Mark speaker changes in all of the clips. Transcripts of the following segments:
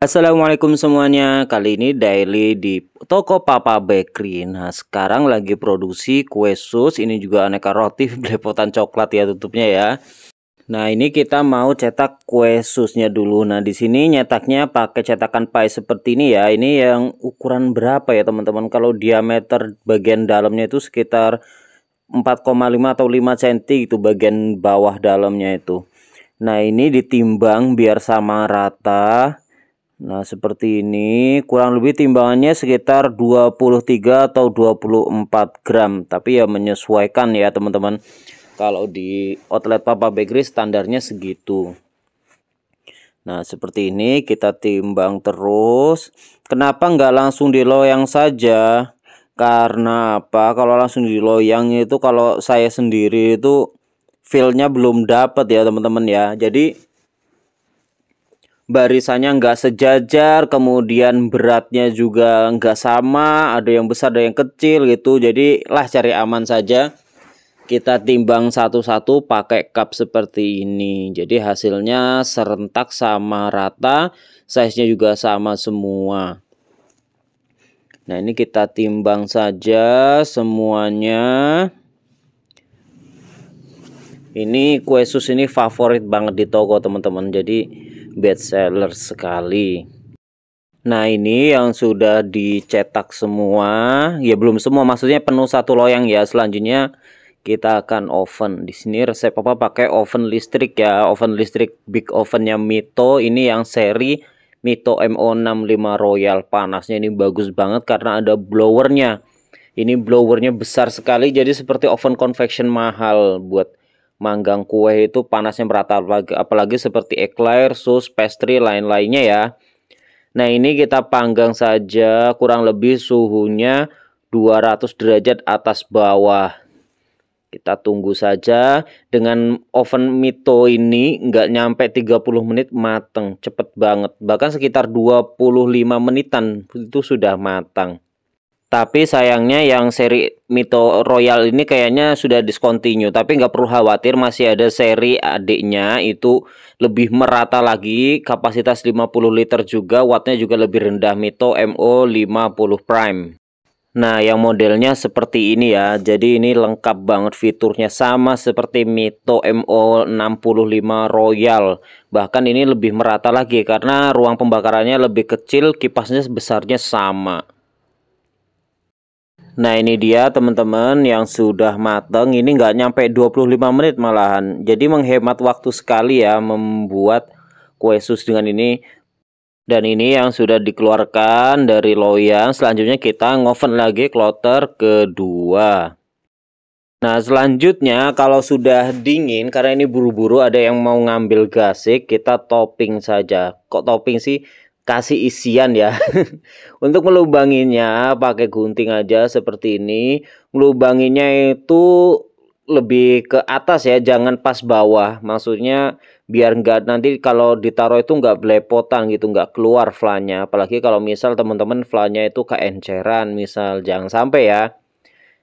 Speaker 1: Assalamualaikum semuanya Kali ini daily di toko Papa Bakery Nah sekarang lagi produksi kue sus Ini juga aneka roti belepotan coklat ya tutupnya ya Nah ini kita mau cetak kue susnya dulu Nah di sini nyetaknya pakai cetakan pie seperti ini ya Ini yang ukuran berapa ya teman-teman Kalau diameter bagian dalamnya itu sekitar 4,5 atau 5 cm itu bagian bawah dalamnya itu Nah ini ditimbang biar sama rata Nah seperti ini kurang lebih timbangannya sekitar 23 atau 24 gram tapi ya menyesuaikan ya teman-teman kalau di outlet Papa Bakery standarnya segitu Nah seperti ini kita timbang terus kenapa nggak langsung di loyang saja karena apa kalau langsung di loyang itu kalau saya sendiri itu feelnya belum dapat ya teman-teman ya jadi barisannya nggak sejajar kemudian beratnya juga nggak sama ada yang besar ada yang kecil gitu jadi lah cari aman saja kita timbang satu-satu pakai cup seperti ini jadi hasilnya serentak sama rata size nya juga sama semua nah ini kita timbang saja semuanya ini kue sus ini favorit banget di toko teman-teman jadi best seller sekali nah ini yang sudah dicetak semua ya belum semua maksudnya penuh satu loyang ya selanjutnya kita akan oven di sini resep apa pakai oven listrik ya oven listrik big ovennya Mito ini yang seri Mito MO65 Royal panasnya ini bagus banget karena ada blowernya ini blowernya besar sekali jadi seperti oven convection mahal buat manggang kue itu panasnya merata apalagi, apalagi seperti eclair, sus, pastry lain-lainnya ya. Nah, ini kita panggang saja kurang lebih suhunya 200 derajat atas bawah. Kita tunggu saja dengan oven Mito ini nggak nyampe 30 menit mateng, cepet banget. Bahkan sekitar 25 menitan itu sudah matang. Tapi sayangnya yang seri Mito Royal ini kayaknya sudah discontinue. Tapi nggak perlu khawatir masih ada seri adiknya itu lebih merata lagi. Kapasitas 50 liter juga, wattnya juga lebih rendah Mito MO 50 Prime. Nah yang modelnya seperti ini ya Jadi ini lengkap banget fiturnya Sama seperti Mito MO65 Royal Bahkan ini lebih merata lagi Karena ruang pembakarannya lebih kecil Kipasnya besarnya sama Nah ini dia teman-teman yang sudah mateng ini nggak nyampe 25 menit malahan Jadi menghemat waktu sekali ya membuat kue sus dengan ini Dan ini yang sudah dikeluarkan dari loyang Selanjutnya kita ngoven lagi kloter kedua Nah selanjutnya kalau sudah dingin karena ini buru-buru ada yang mau ngambil gasik kita topping saja Kok topping sih kasih isian ya untuk melubanginya pakai gunting aja seperti ini melubanginya itu lebih ke atas ya jangan pas bawah maksudnya biar enggak nanti kalau ditaruh itu enggak belepotan gitu enggak keluar flanya apalagi kalau misal teman-teman flanya itu keenceran misal jangan sampai ya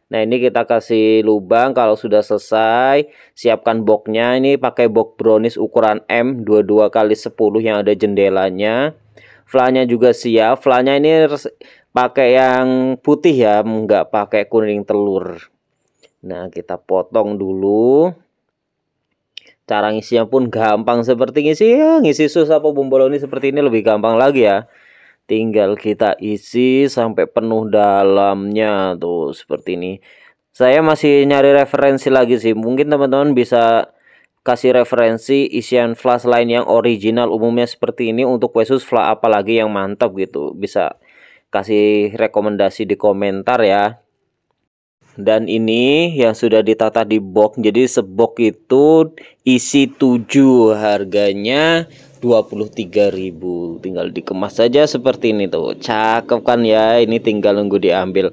Speaker 1: Nah ini kita kasih lubang kalau sudah selesai siapkan boxnya ini pakai box brownies ukuran M 22 kali 10 yang ada jendelanya flanya juga siap flanya ini pakai yang putih ya nggak pakai kuning telur nah kita potong dulu cara ngisinya pun gampang seperti ngisi ya ngisi sus apa bumbu ini seperti ini lebih gampang lagi ya tinggal kita isi sampai penuh dalamnya tuh seperti ini saya masih nyari referensi lagi sih mungkin teman-teman bisa kasih referensi isian flash lain yang original umumnya seperti ini untuk Wesus flash apalagi yang mantap gitu bisa kasih rekomendasi di komentar ya dan ini yang sudah ditata di box jadi sebox itu isi 7 harganya 23.000 tinggal dikemas saja seperti ini tuh cakep kan ya ini tinggal nunggu diambil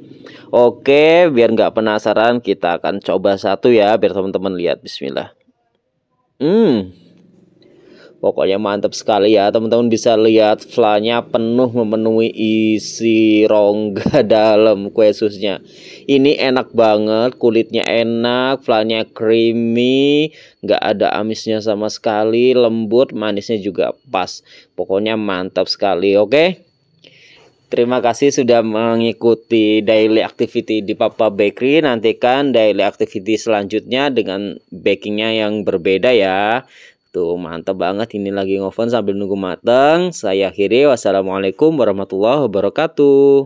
Speaker 1: Oke biar nggak penasaran kita akan coba satu ya biar teman-teman lihat Bismillah Hmm. Pokoknya mantap sekali ya teman-teman bisa lihat flanya penuh memenuhi isi rongga dalam kue susnya. Ini enak banget, kulitnya enak, flanya creamy, nggak ada amisnya sama sekali, lembut, manisnya juga pas. Pokoknya mantap sekali, oke? Okay? Terima kasih sudah mengikuti daily activity di Papa Bakery. Nantikan daily activity selanjutnya dengan bakingnya yang berbeda ya. Tuh mantap banget ini lagi ngoven sambil nunggu mateng. Saya akhiri wassalamualaikum warahmatullahi wabarakatuh.